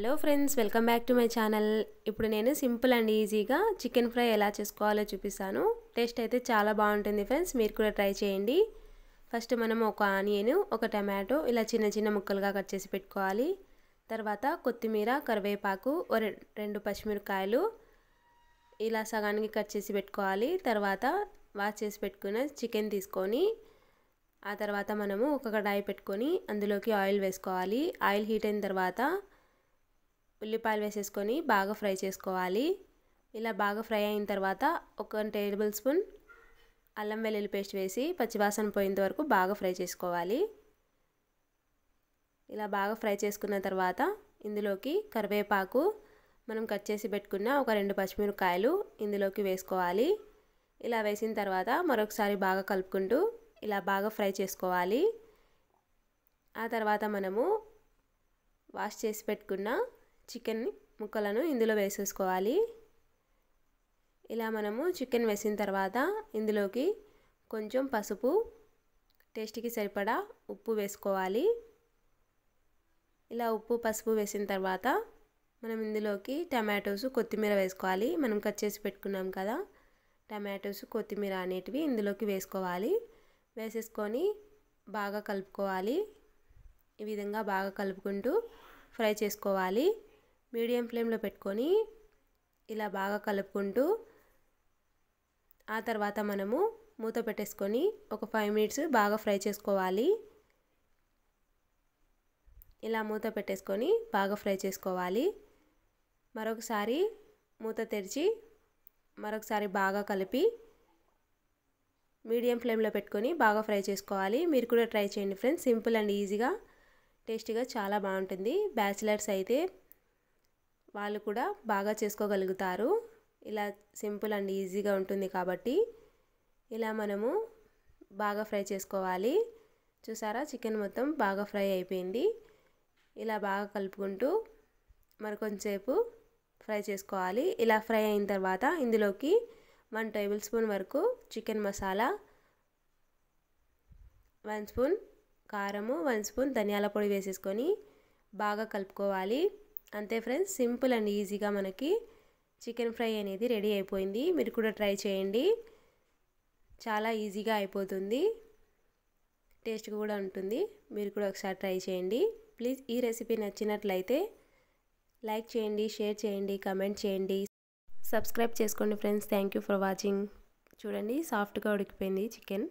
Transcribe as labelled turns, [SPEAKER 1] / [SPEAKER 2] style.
[SPEAKER 1] hello friends welcome back to my channel ఇప్పుడు నేను simple and ఈజీగా చికెన్ ఫ్రై ఎలా చేసుకోవాలో చూపిస్తాను టేస్ట్ అయితే చాలా బాగుంటుంది ఫ్రెండ్స్ మీరు కూడా ట్రై చేయండి ఫస్ట్ మనం ఒక ఆనియన్ ఒక టమాటో ఇలా చిన్న చిన్న ముక్కలుగా కట్ చేసి పెట్టుకోవాలి తర్వాత కొత్తిమీర కరివేపాకు రెండు పచ్చిమిరకాయలు ఇలా సగానికి కట్ చేసి పెట్టుకోవాలి తర్వాత వాష్ చేసి పెట్టుకున్న చికెన్ తీసుకొని ఆ తర్వాత మనము ఒక కడాయి పెట్టుకొని అందులోకి ఆయిల్ వేసుకోవాలి ఆయిల్ హీట్ అయిన తర్వాత ఉల్లిపాయలు వేసేసుకొని బాగా ఫ్రై చేసుకోవాలి ఇలా బాగా ఫ్రై అయిన తర్వాత ఒక టేబుల్ స్పూన్ అల్లం వెల్లుల్లి పేస్ట్ వేసి పచ్చివాసన పోయేంత వరకు బాగా ఫ్రై చేసుకోవాలి ఇలా బాగా ఫ్రై చేసుకున్న తర్వాత ఇందులోకి కరివేపాకు మనం కట్ చేసి పెట్టుకున్న ఒక రెండు పచ్చిమిరపకాయలు ఇందులోకి వేసుకోవాలి ఇలా వేసిన తర్వాత మరొకసారి బాగా కలుపుకుంటూ ఇలా బాగా ఫ్రై చేసుకోవాలి ఆ తర్వాత మనము వాష్ చేసి పెట్టుకున్న చికెన్ ముక్కలను ఇందులో వేసేసుకోవాలి ఇలా మనము చికెన్ వేసిన తర్వాత ఇందులోకి కొంచెం పసుపు టేస్ట్కి సరిపడా ఉప్పు వేసుకోవాలి ఇలా ఉప్పు పసుపు వేసిన తర్వాత మనం ఇందులోకి టమాటోస్ కొత్తిమీర వేసుకోవాలి మనం కట్ చేసి పెట్టుకున్నాం కదా టమాటోస్ కొత్తిమీర అనేటివి ఇందులోకి వేసుకోవాలి వేసేసుకొని బాగా కలుపుకోవాలి ఈ విధంగా బాగా కలుపుకుంటూ ఫ్రై చేసుకోవాలి మీడియం ఫ్లేమ్లో పెట్టుకొని ఇలా బాగా కలుపుకుంటూ ఆ తర్వాత మనము మూత పెట్టేసుకొని ఒక ఫైవ్ మినిట్స్ బాగా ఫ్రై చేసుకోవాలి ఇలా మూత పెట్టేసుకొని బాగా ఫ్రై చేసుకోవాలి మరొకసారి మూత తెరిచి మరొకసారి బాగా కలిపి మీడియం ఫ్లేమ్లో పెట్టుకొని బాగా ఫ్రై చేసుకోవాలి మీరు కూడా ట్రై చేయండి ఫ్రెండ్స్ సింపుల్ అండ్ ఈజీగా టేస్టీగా చాలా బాగుంటుంది బ్యాచిలర్స్ అయితే వాళ్ళు కూడా బాగా చేసుకోగలుగుతారు ఇలా సింపుల్ అండ్ ఈజీగా ఉంటుంది కాబట్టి ఇలా మనము బాగా ఫ్రై చేసుకోవాలి చూసారా చికెన్ మొత్తం బాగా ఫ్రై అయిపోయింది ఇలా బాగా కలుపుకుంటూ మరి ఫ్రై చేసుకోవాలి ఇలా ఫ్రై అయిన తర్వాత ఇందులోకి వన్ టేబుల్ స్పూన్ వరకు చికెన్ మసాలా వన్ స్పూన్ కారము వన్ స్పూన్ ధనియాల పొడి వేసేసుకొని బాగా కలుపుకోవాలి అంతే ఫ్రెండ్స్ సింపుల్ అండ్ ఈజీగా మనకి చికెన్ ఫ్రై అనేది రెడీ అయిపోయింది మీరు కూడా ట్రై చేయండి చాలా ఈజీగా అయిపోతుంది టేస్ట్ కూడా ఉంటుంది మీరు కూడా ఒకసారి ట్రై చేయండి ప్లీజ్ ఈ రెసిపీ నచ్చినట్లయితే లైక్ చేయండి షేర్ చేయండి కమెంట్ చేయండి సబ్స్క్రైబ్ చేసుకోండి ఫ్రెండ్స్ థ్యాంక్ ఫర్ వాచింగ్ చూడండి సాఫ్ట్గా ఉడికిపోయింది చికెన్